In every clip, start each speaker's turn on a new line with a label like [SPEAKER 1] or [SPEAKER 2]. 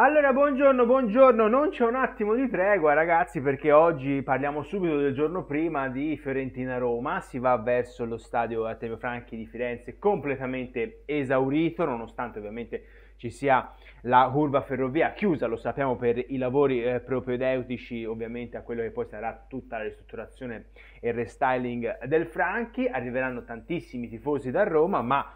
[SPEAKER 1] Allora, buongiorno, buongiorno, non c'è un attimo di tregua ragazzi perché oggi parliamo subito del giorno prima di Fiorentina-Roma, si va verso lo stadio Artemio Franchi di Firenze completamente esaurito nonostante ovviamente ci sia la curva ferrovia chiusa, lo sappiamo per i lavori eh, propedeutici ovviamente a quello che poi sarà tutta la ristrutturazione e il restyling del Franchi, arriveranno tantissimi tifosi da Roma ma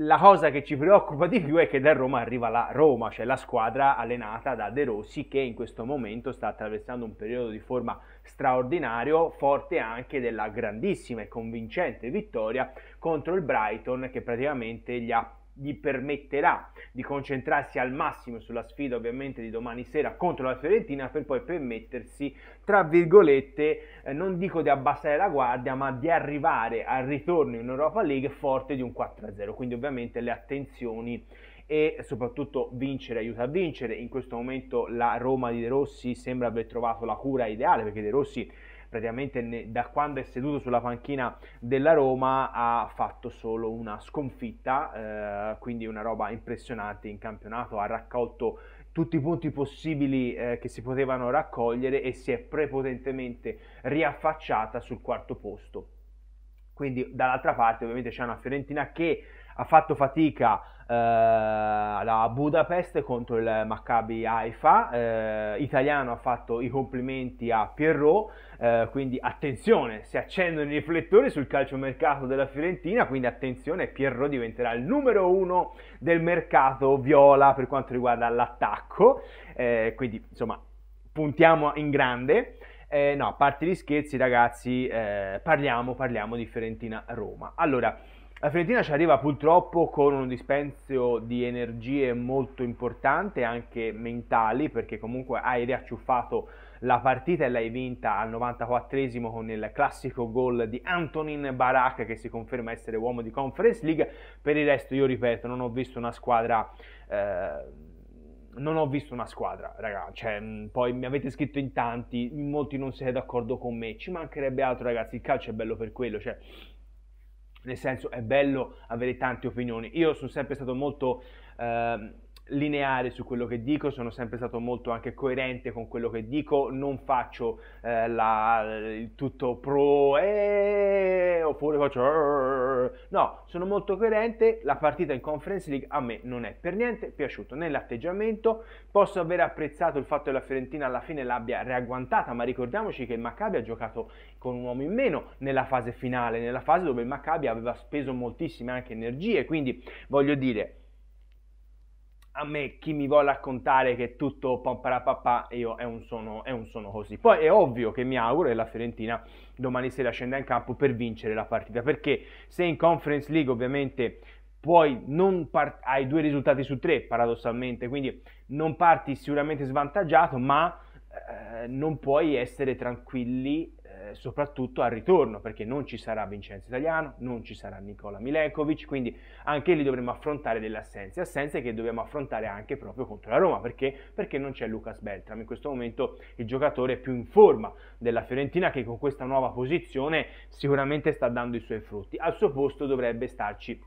[SPEAKER 1] la cosa che ci preoccupa di più è che da Roma arriva la Roma, cioè la squadra allenata da De Rossi che in questo momento sta attraversando un periodo di forma straordinario, forte anche della grandissima e convincente vittoria contro il Brighton che praticamente gli ha gli permetterà di concentrarsi al massimo sulla sfida ovviamente di domani sera contro la Fiorentina per poi permettersi, tra virgolette, eh, non dico di abbassare la guardia, ma di arrivare al ritorno in Europa League forte di un 4-0. Quindi ovviamente le attenzioni e soprattutto vincere aiuta a vincere. In questo momento la Roma di De Rossi sembra aver trovato la cura ideale perché De Rossi praticamente da quando è seduto sulla panchina della Roma ha fatto solo una sconfitta, eh, quindi una roba impressionante in campionato, ha raccolto tutti i punti possibili eh, che si potevano raccogliere e si è prepotentemente riaffacciata sul quarto posto. Quindi dall'altra parte ovviamente c'è una Fiorentina che ha fatto fatica eh, a Budapest contro il Maccabi Haifa, eh, italiano ha fatto i complimenti a Pierrot, eh, quindi attenzione, si accendono i riflettori sul calciomercato della Fiorentina, quindi attenzione, Pierrot diventerà il numero uno del mercato viola per quanto riguarda l'attacco, eh, quindi insomma puntiamo in grande. Eh, no, a parte gli scherzi, ragazzi, eh, parliamo, parliamo di Fiorentina Roma. Allora, la Fiorentina ci arriva purtroppo con un dispensio di energie molto importante, anche mentali, perché comunque hai riacciuffato la partita e l'hai vinta al 94esimo con il classico gol di Antonin Barak che si conferma essere uomo di Conference League. Per il resto io ripeto, non ho visto una squadra... Eh, non ho visto una squadra, ragazzi. Cioè, poi mi avete scritto in tanti, in molti non siete d'accordo con me. Ci mancherebbe altro, ragazzi. Il calcio è bello per quello. Cioè, nel senso è bello avere tante opinioni. Io sono sempre stato molto... Eh, lineare su quello che dico, sono sempre stato molto anche coerente con quello che dico, non faccio eh, la, il tutto pro eh, oppure faccio eh, no, sono molto coerente, la partita in Conference League a me non è per niente piaciuto nell'atteggiamento, posso aver apprezzato il fatto che la Fiorentina alla fine l'abbia reagguantata, ma ricordiamoci che il Maccabi ha giocato con un uomo in meno nella fase finale, nella fase dove il Maccabi aveva speso moltissime anche energie, quindi voglio dire a me chi mi vuole raccontare che è tutto pomparapapà, io è un, sono, è un sono così. Poi è ovvio che mi auguro che la Fiorentina domani sera scenda in campo per vincere la partita, perché se in Conference League ovviamente puoi non part- hai due risultati su tre paradossalmente, quindi non parti sicuramente svantaggiato, ma eh, non puoi essere tranquilli eh, soprattutto al ritorno, perché non ci sarà Vincenzo Italiano, non ci sarà Nicola Milekovic, quindi anche lì dovremo affrontare delle assenze, assenze che dobbiamo affrontare anche proprio contro la Roma, perché? Perché non c'è Lucas Beltram, in questo momento il giocatore più in forma della Fiorentina che con questa nuova posizione sicuramente sta dando i suoi frutti, al suo posto dovrebbe starci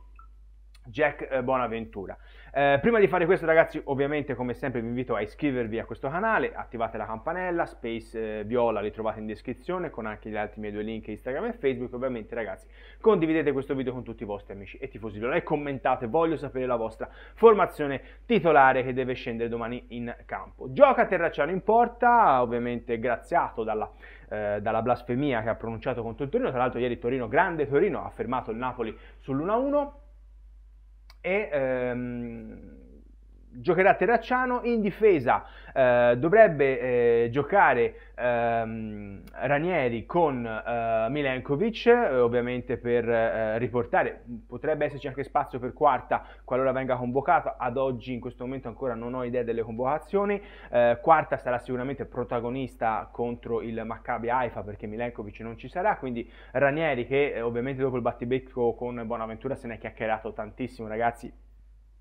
[SPEAKER 1] Jack eh, Bonaventura. Eh, prima di fare questo ragazzi ovviamente come sempre vi invito a iscrivervi a questo canale, attivate la campanella, Space eh, Viola li trovate in descrizione con anche gli altri miei due link Instagram e Facebook, ovviamente ragazzi condividete questo video con tutti i vostri amici e tifosi Viola e commentate, voglio sapere la vostra formazione titolare che deve scendere domani in campo. Gioca Terracciano in porta, ovviamente graziato dalla eh, dalla blasfemia che ha pronunciato contro il Torino. Tra l'altro ieri Torino, grande Torino, ha fermato il Napoli sull'1-1 e ehm, giocherà Terracciano in difesa eh, dovrebbe eh, giocare ehm, Ranieri con eh, Milenkovic eh, ovviamente per eh, riportare potrebbe esserci anche spazio per quarta qualora venga convocato ad oggi in questo momento ancora non ho idea delle convocazioni eh, quarta sarà sicuramente protagonista contro il Maccabi Haifa perché Milenkovic non ci sarà quindi Ranieri che ovviamente dopo il battibecco con Bonaventura se ne è chiacchierato tantissimo ragazzi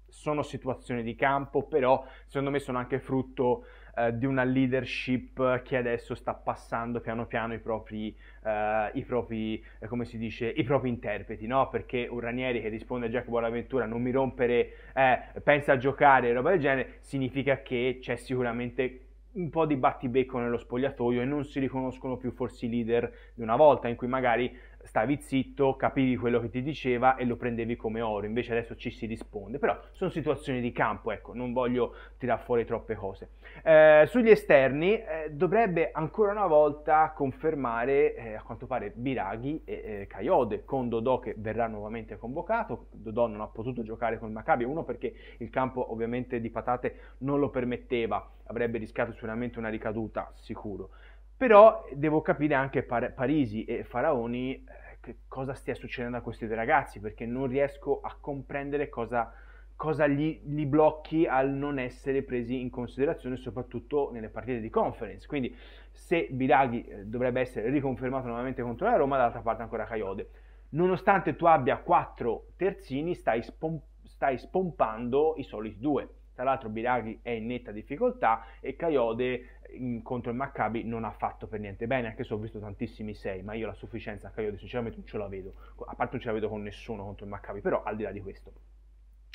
[SPEAKER 1] sono situazioni di campo, però secondo me sono anche frutto eh, di una leadership che adesso sta passando piano piano i propri, eh, i propri eh, come si dice, i propri interpreti, no? Perché un Ranieri che risponde a Giacomo Bonaventura non mi rompere, eh, pensa a giocare e roba del genere, significa che c'è sicuramente un po' di battibecco nello spogliatoio e non si riconoscono più forse i leader di una volta in cui magari stavi zitto, capivi quello che ti diceva e lo prendevi come oro, invece adesso ci si risponde, però sono situazioni di campo, ecco, non voglio tirare fuori troppe cose. Eh, sugli esterni eh, dovrebbe ancora una volta confermare eh, a quanto pare Biraghi e eh, Caiode, con Dodò che verrà nuovamente convocato, Dodò non ha potuto giocare con il Maccabi, uno perché il campo ovviamente di patate non lo permetteva, avrebbe rischiato sicuramente una ricaduta, sicuro. Però devo capire anche Par- Parisi e Faraoni eh, cosa stia succedendo a questi due ragazzi, perché non riesco a comprendere cosa, cosa gli, gli, blocchi al non essere presi in considerazione, soprattutto nelle partite di conference. Quindi se Biraghi eh, dovrebbe essere riconfermato nuovamente contro la Roma, dall'altra parte ancora Caiode. Nonostante tu abbia quattro terzini, stai, spom- stai spompando i soliti due tra l'altro Biraghi è in netta difficoltà e Caiode mm, contro il Maccabi non ha fatto per niente bene, anche se ho visto tantissimi 6, ma io la sufficienza a Caiode sinceramente non ce la vedo, a parte non ce la vedo con nessuno contro il Maccabi, però al di là di questo.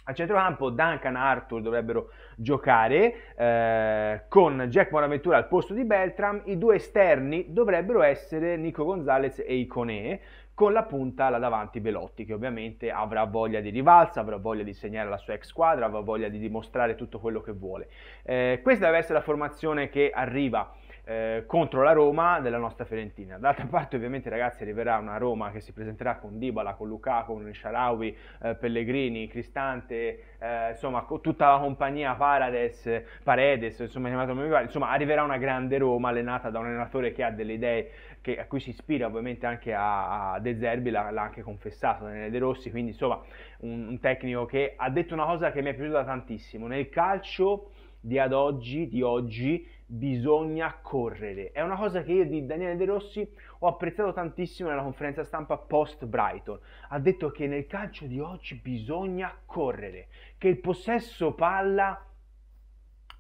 [SPEAKER 1] A centrocampo Duncan e Arthur dovrebbero giocare eh, con Jack Bonaventura al posto di Beltram, i due esterni dovrebbero essere Nico Gonzalez e Iconé, con la punta là davanti Belotti, che ovviamente avrà voglia di rivalsa, avrà voglia di segnare la sua ex squadra, avrà voglia di dimostrare tutto quello che vuole. Eh, questa deve essere la formazione che arriva eh, contro la Roma della nostra Fiorentina. D'altra parte ovviamente ragazzi arriverà una Roma che si presenterà con Dybala, con Lukaku, con Sharawi, eh, Pellegrini, Cristante, eh, insomma con tutta la compagnia Parades, Paredes, insomma, insomma arriverà una grande Roma allenata da un allenatore che ha delle idee che, a cui si ispira ovviamente anche a, a De Zerbi, l'ha, l'ha anche confessato Daniele De Rossi, quindi insomma un, un tecnico che ha detto una cosa che mi è piaciuta tantissimo, nel calcio di ad oggi, di oggi, bisogna correre. È una cosa che io di Daniele De Rossi ho apprezzato tantissimo nella conferenza stampa post Brighton. Ha detto che nel calcio di oggi bisogna correre, che il possesso palla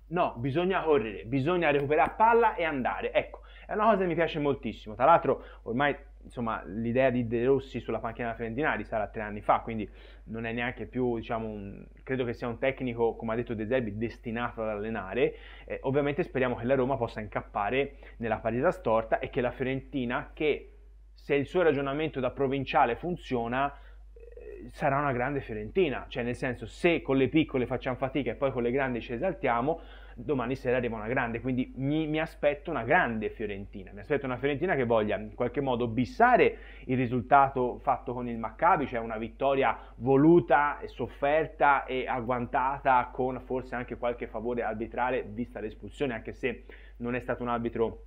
[SPEAKER 1] no, bisogna correre, bisogna recuperare palla e andare. Ecco, è una cosa che mi piace moltissimo. Tra l'altro, ormai insomma, l'idea di De Rossi sulla panchina della Fiorentina risale a tre anni fa, quindi non è neanche più, diciamo, un, credo che sia un tecnico, come ha detto De Zerbi, destinato ad allenare. Eh, ovviamente speriamo che la Roma possa incappare nella partita storta e che la Fiorentina, che se il suo ragionamento da provinciale funziona, eh, sarà una grande Fiorentina, cioè nel senso se con le piccole facciamo fatica e poi con le grandi ci esaltiamo, domani sera arriva una grande, quindi mi, mi, aspetto una grande Fiorentina, mi aspetto una Fiorentina che voglia in qualche modo bissare il risultato fatto con il Maccabi, cioè una vittoria voluta, sofferta e agguantata con forse anche qualche favore arbitrale vista l'espulsione, anche se non è stato un arbitro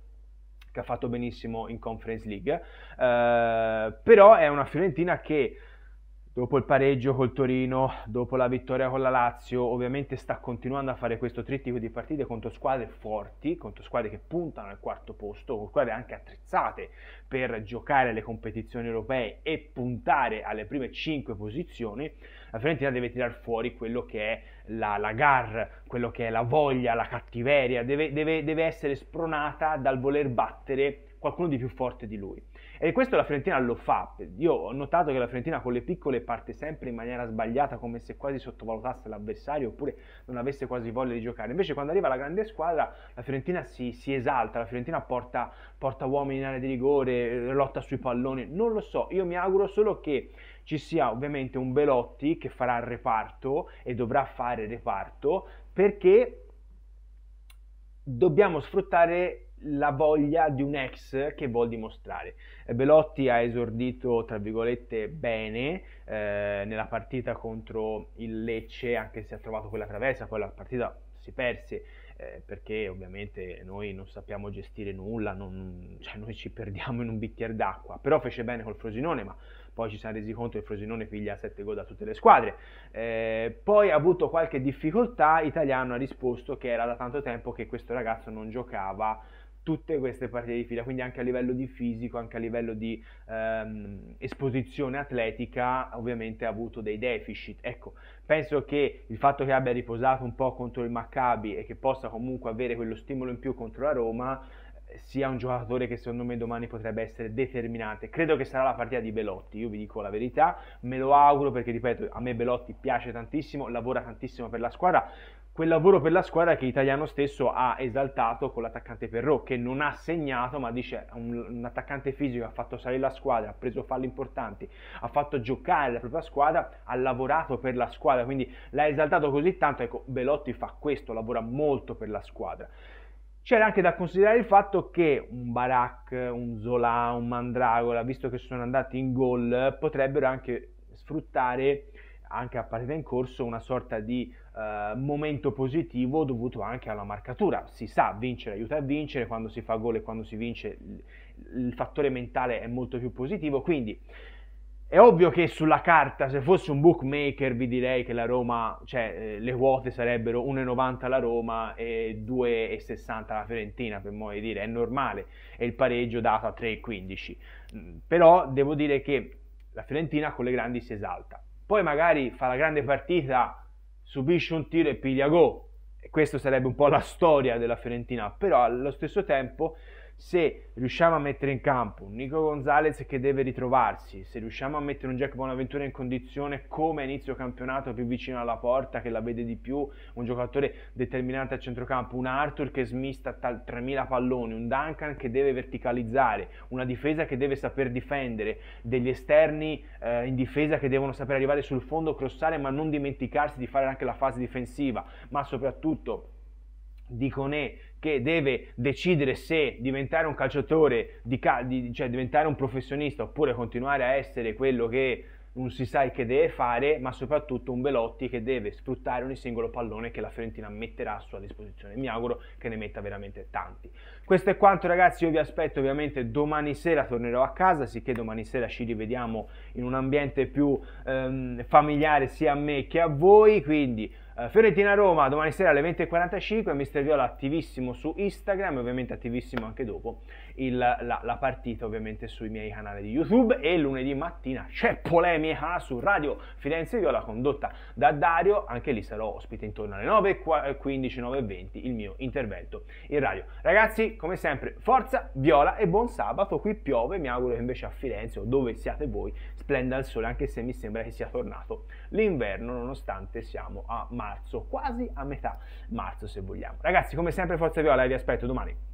[SPEAKER 1] che ha fatto benissimo in Conference League, eh, però è una Fiorentina che dopo il pareggio col Torino, dopo la vittoria con la Lazio, ovviamente sta continuando a fare questo trittico di partite contro squadre forti, contro squadre che puntano al quarto posto, con squadre anche attrezzate per giocare alle competizioni europee e puntare alle prime 5 posizioni. La Fiorentina deve tirar fuori quello che è la, la gar, quello che è la voglia, la cattiveria, deve, deve, deve essere spronata dal voler battere qualcuno di più forte di lui. E questo la Fiorentina lo fa. Io ho notato che la Fiorentina con le piccole parte sempre in maniera sbagliata, come se quasi sottovalutasse l'avversario oppure non avesse quasi voglia di giocare. Invece quando arriva la grande squadra, la Fiorentina si, si esalta, la Fiorentina porta, porta uomini in area di rigore, eh, lotta sui palloni. Non lo so, io mi auguro solo che ci sia ovviamente un Belotti che farà il reparto e dovrà fare il reparto perché dobbiamo sfruttare la voglia di un ex che vuol dimostrare. Eh, Belotti ha esordito, tra virgolette, bene eh, nella partita contro il Lecce, anche se ha trovato quella traversa, poi la partita si perse eh, perché ovviamente noi non sappiamo gestire nulla, non, cioè noi ci perdiamo in un bicchiere d'acqua, però fece bene col Frosinone, ma poi ci siamo resi conto che il Frosinone piglia 7 gol da tutte le squadre. Eh, poi ha avuto qualche difficoltà, Italiano ha risposto che era da tanto tempo che questo ragazzo non giocava tutte queste partite di fila, quindi anche a livello di fisico, anche a livello di ehm, esposizione atletica, ovviamente ha avuto dei deficit. Ecco, penso che il fatto che abbia riposato un po' contro il Maccabi e che possa comunque avere quello stimolo in più contro la Roma sia un giocatore che secondo me domani potrebbe essere determinante. Credo che sarà la partita di Belotti, io vi dico la verità, me lo auguro perché ripeto, a me Belotti piace tantissimo, lavora tantissimo per la squadra, quel lavoro per la squadra che Italiano stesso ha esaltato con l'attaccante Perrot, che non ha segnato, ma dice un, un attaccante fisico ha fatto salire la squadra, ha preso falli importanti, ha fatto giocare la propria squadra, ha lavorato per la squadra, quindi l'ha esaltato così tanto, ecco, Belotti fa questo, lavora molto per la squadra. C'era anche da considerare il fatto che un Barak, un Zola, un Mandragola, visto che sono andati in gol, potrebbero anche sfruttare anche a partita in corso una sorta di eh, momento positivo dovuto anche alla marcatura. Si sa, vincere aiuta a vincere, quando si fa gol e quando si vince il fattore mentale è molto più positivo, quindi è ovvio che sulla carta, se fossi un bookmaker, vi direi che la Roma, cioè eh, le quote sarebbero 1,90 la Roma e 2,60 la Fiorentina, per modo di dire, è normale, e il pareggio dato a 3,15. Mm, però devo dire che la Fiorentina con le grandi si esalta poi magari fa la grande partita, subisce un tiro e piglia go. E questa sarebbe un po' la storia della Fiorentina, però allo stesso tempo se riusciamo a mettere in campo un Nico Gonzalez che deve ritrovarsi, se riusciamo a mettere un Jack Bonaventura in condizione come a inizio campionato più vicino alla porta, che la vede di più, un giocatore determinante a centrocampo, un Arthur che smista tal 3000 palloni, un Duncan che deve verticalizzare, una difesa che deve saper difendere, degli esterni eh, in difesa che devono saper arrivare sul fondo, crossare ma non dimenticarsi di fare anche la fase difensiva, ma soprattutto di Conè che deve decidere se diventare un calciatore, di cal- di, cioè diventare un professionista oppure continuare a essere quello che non si sa che deve fare, ma soprattutto un Velotti che deve sfruttare ogni singolo pallone che la Fiorentina metterà a sua disposizione. Mi auguro che ne metta veramente tanti. Questo è quanto ragazzi, io vi aspetto ovviamente domani sera tornerò a casa, sicché domani sera ci rivediamo in un ambiente più ehm, familiare sia a me che a voi, quindi eh, Fiorentina-Roma domani sera alle 20.45, Mister Viola attivissimo su Instagram, ovviamente attivissimo anche dopo il, la, la, partita ovviamente sui miei canali di YouTube e lunedì mattina c'è polemica su Radio Firenze Viola condotta da Dario, anche lì sarò ospite intorno alle 9.15, 9.20 eh, il mio intervento in radio. Ragazzi come sempre forza Viola e buon sabato, qui piove, mi auguro che invece a Firenze o dove siate voi splenda il sole anche se mi sembra che sia tornato l'inverno nonostante siamo a maggio marzo, quasi a metà marzo se vogliamo. Ragazzi, come sempre Forza Viola vi aspetto domani.